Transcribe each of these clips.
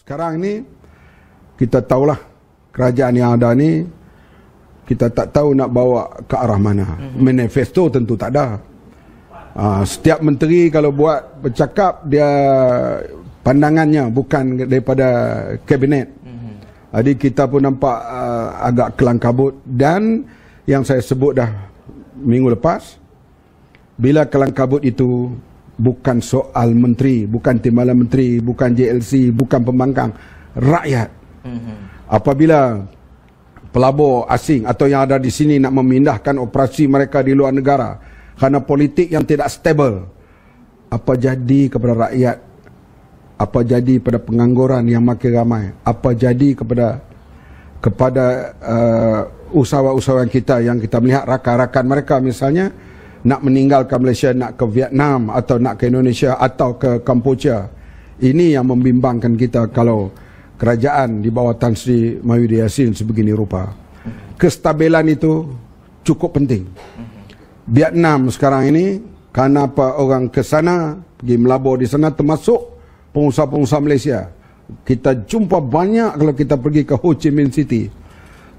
Sekarang ni kita tahulah kerajaan yang ada ni kita tak tahu nak bawa ke arah mana. Mhm. Manifesto tentu tak ada. Ah, setiap menteri kalau buat bercakap dia pandangannya bukan daripada kabinet. Mhm. Jadi kita pun nampak uh, agak kabut dan yang saya sebut dah minggu lepas bila kelang kabut itu bukan soal menteri, bukan timbalan menteri, bukan JLC, bukan pembangkang, rakyat. Mhm. Apabila pelabur asing atau yang ada di sini nak memindahkan operasi mereka di luar negara kerana politik yang tidak stabil, apa jadi kepada rakyat? Apa jadi kepada pengangguran yang makin ramai? Apa jadi kepada kepada uh, usaha-usaha kita yang kita melihat rakan-rakan mereka misalnya nak meninggalkan Malaysia nak ke Vietnam atau nak ke Indonesia atau ke Kamboja. Ini yang membimbangkan kita kalau kerajaan di bawah Tan Sri Mahyudin Yassin sebegini rupa. Kestabilan itu cukup penting. Vietnam sekarang ini kenapa orang ke sana pergi melabur di sana termasuk pengusaha-pengusaha Malaysia. Kita jumpa banyak kalau kita pergi ke Ho Chi Minh City.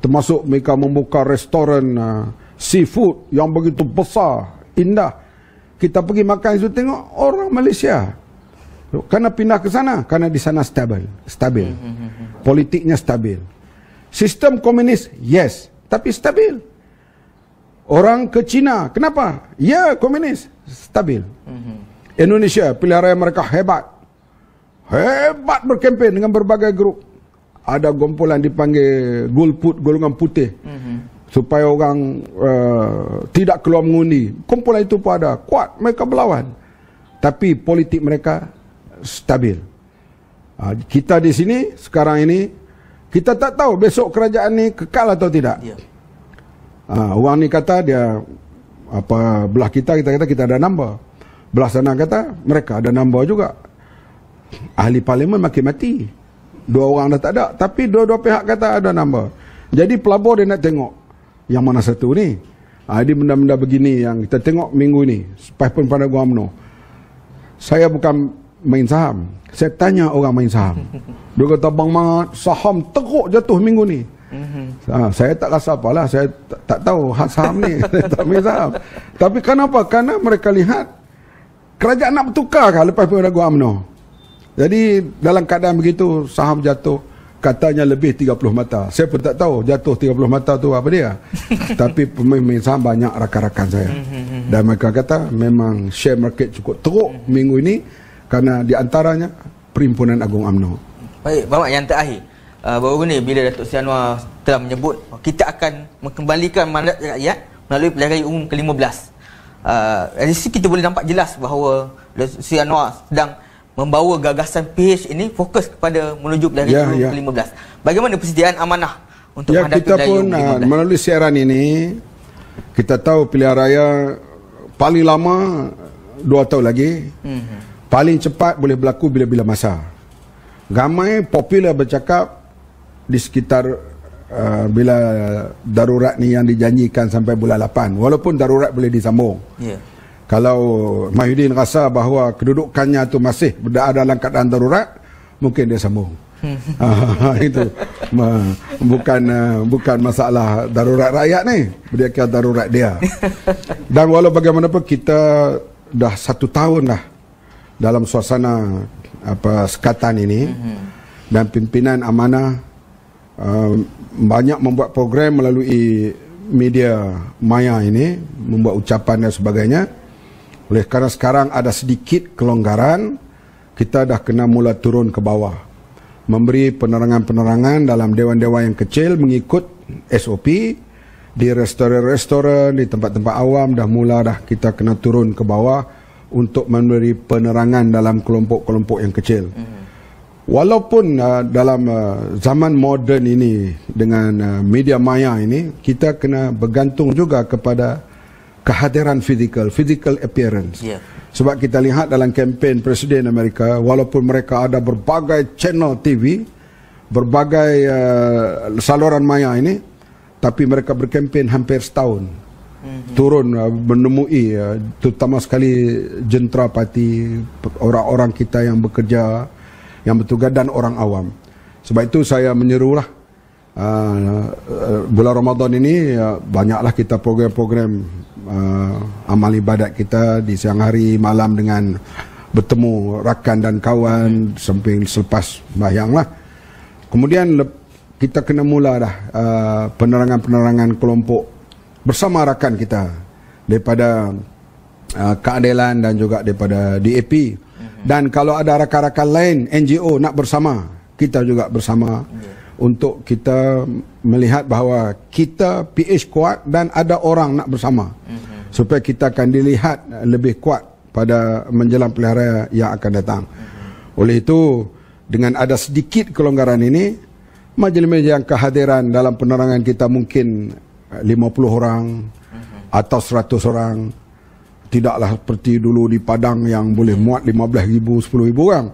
Termasuk mereka membuka restoran uh, seafood yang begitu besar indah. Kita pergi makan itu tengok orang Malaysia. Kenapa pindah ke sana? Karena di sana stabil, stabil. Hmm, hmm, hmm, Politiknya stabil. Sistem komunis, yes, tapi stabil. Orang ke China, kenapa? Ya, komunis, stabil. Indonesia, pilihan raya mereka hebat. Hebat berkempen dengan berbagai grup. Ada gompolan dipanggil Golput, golongan putih supaya orang uh, tidak keluar mengundi. Kumpulan itu pun ada. Kuat, mereka berlawan. Tapi politik mereka stabil. Uh, kita di sini, sekarang ini, kita tak tahu besok kerajaan ini kekal atau tidak. Ya. Uh, orang ni kata dia, apa belah kita, kita kata kita ada nombor. Belah sana kata, mereka ada nombor juga. Ahli parlimen makin mati. Dua orang dah tak ada. Tapi dua-dua pihak kata ada nombor. Jadi pelabur dia nak tengok yang mana satu ni ha, ah, ini benda-benda begini yang kita tengok minggu ni supaya pun pada gua UMNO saya bukan main saham saya tanya orang main saham dia kata bang mat saham teruk jatuh minggu ni ha, saya tak rasa apalah saya tak, tak tahu hak saham ni tak main saham tapi kenapa Karena mereka lihat kerajaan nak bertukar lepas pun pada gua UMNO jadi dalam keadaan begitu saham jatuh katanya lebih 30 mata. Saya pun tak tahu jatuh 30 mata tu apa dia. Tapi pemain-pemain saham banyak rakan-rakan saya. Hmm, hmm, hmm. Dan mereka kata memang share market cukup teruk minggu ini kerana di antaranya Perhimpunan Agung Amno. Baik, Bapak yang terakhir. Uh, baru ni bila Datuk Sri Anwar telah menyebut kita akan mengembalikan mandat rakyat ya, melalui pilihan raya umum ke-15. Uh, dari situ kita boleh nampak jelas bahawa Datuk Sri Anwar sedang membawa gagasan PH ini fokus kepada menuju pilihan ya, 2015. Ya. Bagaimana persediaan amanah untuk ya, kita pun 2015? Ah, melalui siaran ini kita tahu pilihan raya paling lama dua tahun lagi hmm. paling cepat boleh berlaku bila-bila masa ramai popular bercakap di sekitar uh, bila darurat ni yang dijanjikan sampai bulan 8 walaupun darurat boleh disambung yeah kalau Mahyudin rasa bahawa kedudukannya itu masih ada dalam keadaan darurat mungkin dia sambung hmm. ah, itu bukan eh, bukan masalah darurat rakyat ni dia kira darurat dia dan walau bagaimanapun kita dah satu tahun dah dalam suasana apa sekatan ini hmm. dan pimpinan amanah um, banyak membuat program melalui media maya ini membuat ucapan dan sebagainya oleh kerana sekarang ada sedikit kelonggaran, kita dah kena mula turun ke bawah. Memberi penerangan-penerangan dalam dewan-dewan yang kecil mengikut SOP. Di restoran-restoran, di tempat-tempat awam dah mula dah kita kena turun ke bawah untuk memberi penerangan dalam kelompok-kelompok yang kecil. Hmm. Walaupun uh, dalam uh, zaman moden ini dengan uh, media maya ini, kita kena bergantung juga kepada kehadiran fizikal, physical appearance. Yeah. Sebab kita lihat dalam kempen Presiden Amerika, walaupun mereka ada berbagai channel TV, berbagai uh, saluran maya ini, tapi mereka berkempen hampir setahun. Mhm. Turun uh, menemui uh, terutama sekali jentera parti, orang-orang kita yang bekerja, yang bertugas dan orang awam. Sebab itu saya menyerulah uh, uh, bulan Ramadan ini uh, banyaklah kita program-program uh, amal ibadat kita di siang hari malam dengan bertemu rakan dan kawan sambil selepas lah kemudian le- kita kena mula dah uh, penerangan-penerangan kelompok bersama rakan kita daripada uh, keadilan dan juga daripada DAP mhm. dan kalau ada rakan-rakan lain NGO nak bersama kita juga bersama yeah untuk kita melihat bahawa kita PH kuat dan ada orang nak bersama hmm supaya kita akan dilihat lebih kuat pada menjelang pelihara yang akan datang. hmm Oleh itu dengan ada sedikit kelonggaran ini majlis-majlis yang kehadiran dalam penerangan kita mungkin 50 eh, orang hmm atau 100 orang tidaklah seperti dulu di Padang yang boleh mhm. muat ribu 15,000, ribu orang.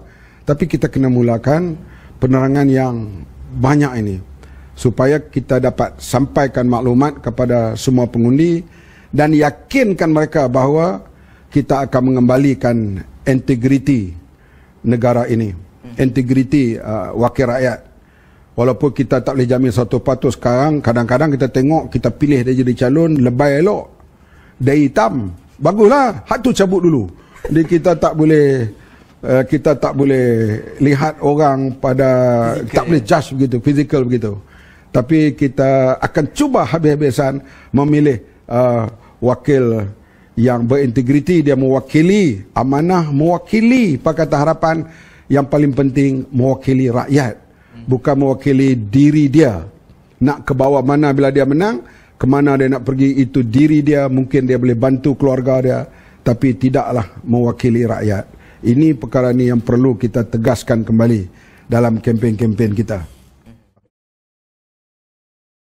Tapi kita kena mulakan penerangan yang banyak ini supaya kita dapat sampaikan maklumat kepada semua pengundi dan yakinkan mereka bahawa kita akan mengembalikan integriti negara ini integriti uh, wakil rakyat walaupun kita tak boleh jamin satu patut sekarang kadang-kadang kita tengok kita pilih dia jadi calon lebih elok dia hitam baguslah hak tu cabut dulu jadi kita tak boleh Eh, kita tak boleh lihat orang pada physical. tak boleh judge begitu physical begitu tapi kita akan cuba habis-habisan memilih uh, wakil yang berintegriti dia mewakili amanah mewakili pakatan harapan yang paling penting mewakili rakyat hmm. bukan mewakili diri dia nak ke bawah mana bila dia menang ke mana dia nak pergi itu diri dia mungkin dia boleh bantu keluarga dia tapi tidaklah mewakili rakyat ini perkara ini yang perlu kita tegaskan kembali dalam kempen-kempen kita.